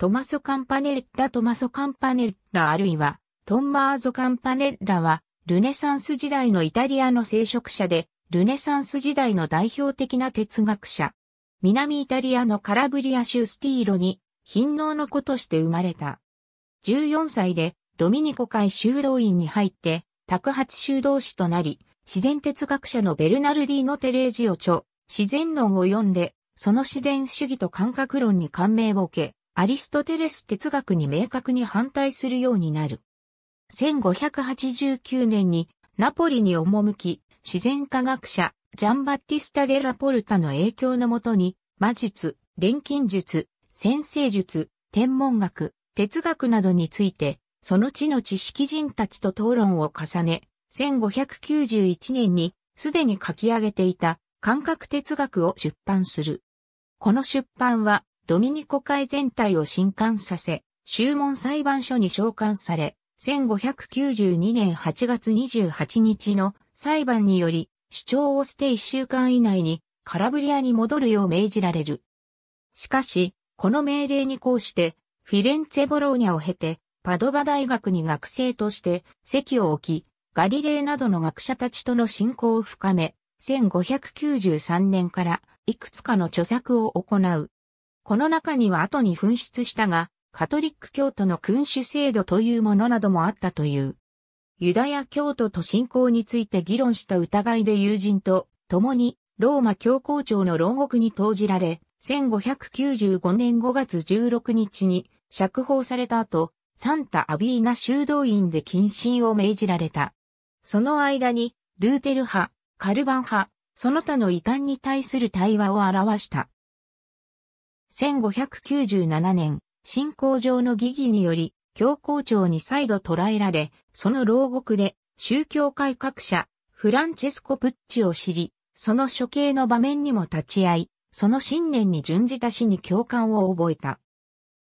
トマソ・カンパネッラ・トマソ・カンパネッラあるいは、トンマーゾ・カンパネッラは、ルネサンス時代のイタリアの聖職者で、ルネサンス時代の代表的な哲学者。南イタリアのカラブリア州スティーロに、貧農の子として生まれた。14歳で、ドミニコ会修道院に入って、宅発修道士となり、自然哲学者のベルナルディノ・テレージチ著、自然論を読んで、その自然主義と感覚論に感銘を受け、アリストテレス哲学に明確に反対するようになる。1589年にナポリに赴き、自然科学者、ジャンバッティスタ・デ・ラポルタの影響のもとに、魔術、錬金術、先生術、天文学、哲学などについて、その地の知識人たちと討論を重ね、1591年にすでに書き上げていた感覚哲学を出版する。この出版はドミニコ会全体を震撼させ、修門裁判所に召喚され、1592年8月28日の裁判により、主張を捨て1週間以内にカラブリアに戻るよう命じられる。しかし、この命令に抗して、フィレンツェ・ボローニャを経て、パドバ大学に学生として席を置き、ガリレーなどの学者たちとの親交を深め、1593年からいくつかの著作を行う。この中には後に紛失したが、カトリック教徒の君主制度というものなどもあったという。ユダヤ教徒と信仰について議論した疑いで友人と共にローマ教皇庁の牢獄に投じられ、1595年5月16日に釈放された後、サンタ・アビーナ修道院で謹慎を命じられた。その間に、ルーテル派、カルバン派、その他の異端に対する対話を表した。1597年、信仰上の疑義により、教皇庁に再度捕らえられ、その牢獄で、宗教改革者、フランチェスコ・プッチを知り、その処刑の場面にも立ち会い、その信念に準じた死に共感を覚えた。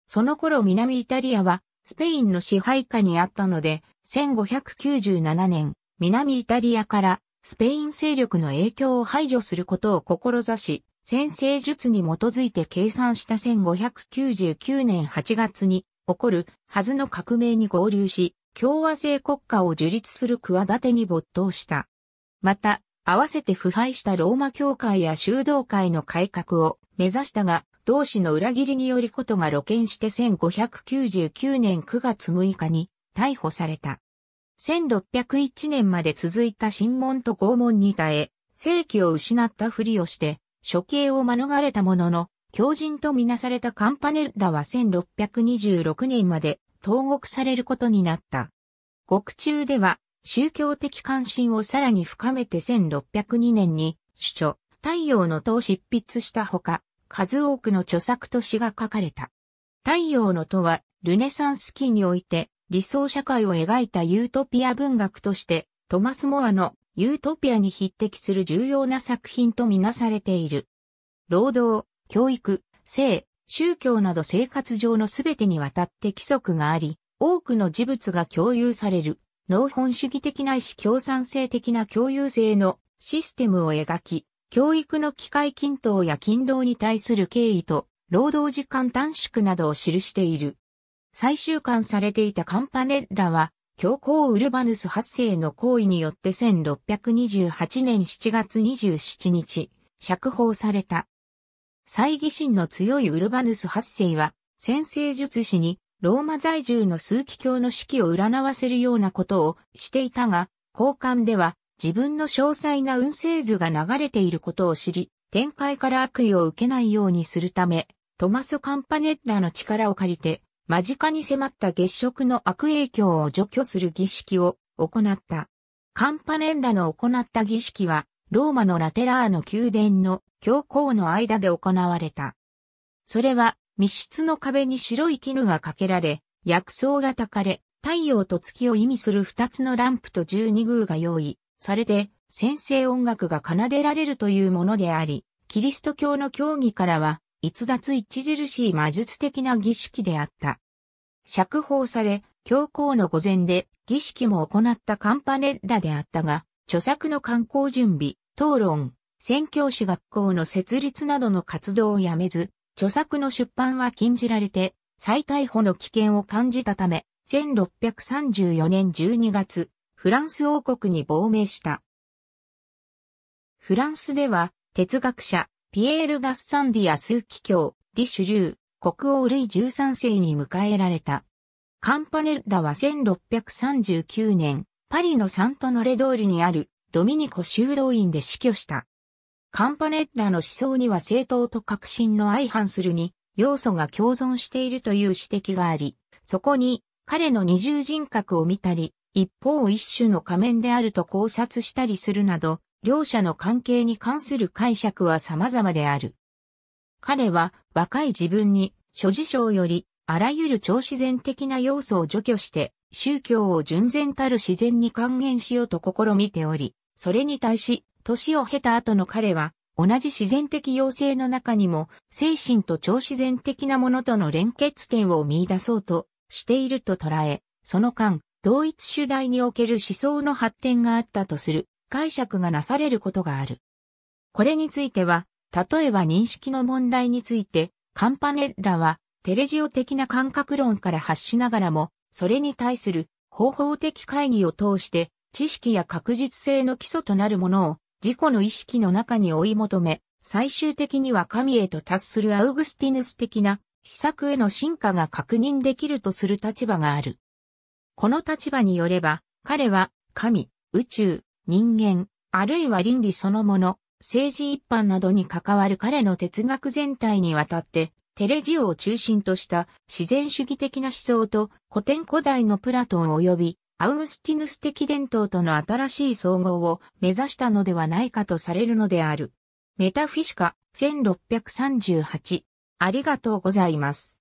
その頃南イタリアは、スペインの支配下にあったので、1597年、南イタリアから、スペイン勢力の影響を排除することを志し、先生術に基づいて計算した1599年8月に起こるはずの革命に合流し、共和制国家を樹立する企てに没頭した。また、合わせて腐敗したローマ教会や修道会の改革を目指したが、同志の裏切りによりことが露見して1599年9月6日に逮捕された。1601年まで続いた審問と拷問に耐え、正気を失ったふりをして、処刑を免れたものの、狂人とみなされたカンパネッラは1626年まで投獄されることになった。獄中では宗教的関心をさらに深めて1602年に主著太陽の塔を執筆したほか、数多くの著作と詩が書かれた。太陽の塔はルネサンス期において理想社会を描いたユートピア文学としてトマス・モアのユートピアに匹敵する重要な作品とみなされている。労働、教育、性、宗教など生活上のすべてにわたって規則があり、多くの事物が共有される、農本主義的ないし共産性的な共有性のシステムを描き、教育の機会均等や勤労に対する敬意と、労働時間短縮などを記している。最終巻されていたカンパネッラは、教皇ウルバヌス8世の行為によって1628年7月27日、釈放された。猜疑心の強いウルバヌス8世は、先生術師にローマ在住の数奇教の指揮を占わせるようなことをしていたが、交換では自分の詳細な運勢図が流れていることを知り、展開から悪意を受けないようにするため、トマソ・カンパネッラの力を借りて、間近に迫った月食の悪影響を除去する儀式を行った。カンパネンラの行った儀式は、ローマのラテラーの宮殿の教皇の間で行われた。それは、密室の壁に白い絹がかけられ、薬草が焚かれ、太陽と月を意味する二つのランプと十二宮が用意されて、先制音楽が奏でられるというものであり、キリスト教の教義からは、逸脱著しい魔術的な儀式であった。釈放され、教皇の御前で儀式も行ったカンパネッラであったが、著作の観光準備、討論、宣教師学校の設立などの活動をやめず、著作の出版は禁じられて、再逮捕の危険を感じたため、1634年12月、フランス王国に亡命した。フランスでは、哲学者、ピエール・ガッサンディアスーィシュ・リュー、国王ルイ13世に迎えられた。カンパネッラは1639年、パリのサントノレ通りにあるドミニコ修道院で死去した。カンパネッラの思想には正当と革新の相反するに要素が共存しているという指摘があり、そこに彼の二重人格を見たり、一方一種の仮面であると考察したりするなど、両者の関係に関する解釈は様々である。彼は若い自分に諸事象よりあらゆる超自然的な要素を除去して宗教を純然たる自然に還元しようと試みており、それに対し、年を経た後の彼は、同じ自然的要請の中にも、精神と超自然的なものとの連結点を見出そうとしていると捉え、その間、同一主題における思想の発展があったとする。解釈がなされることがある。これについては、例えば認識の問題について、カンパネッラは、テレジオ的な感覚論から発しながらも、それに対する方法的会議を通して、知識や確実性の基礎となるものを、自己の意識の中に追い求め、最終的には神へと達するアウグスティヌス的な、施策への進化が確認できるとする立場がある。この立場によれば、彼は、神、宇宙、人間、あるいは倫理そのもの、政治一般などに関わる彼の哲学全体にわたって、テレジオを中心とした自然主義的な思想と古典古代のプラトン及びアウグスティヌス的伝統との新しい総合を目指したのではないかとされるのである。メタフィシカ1638ありがとうございます。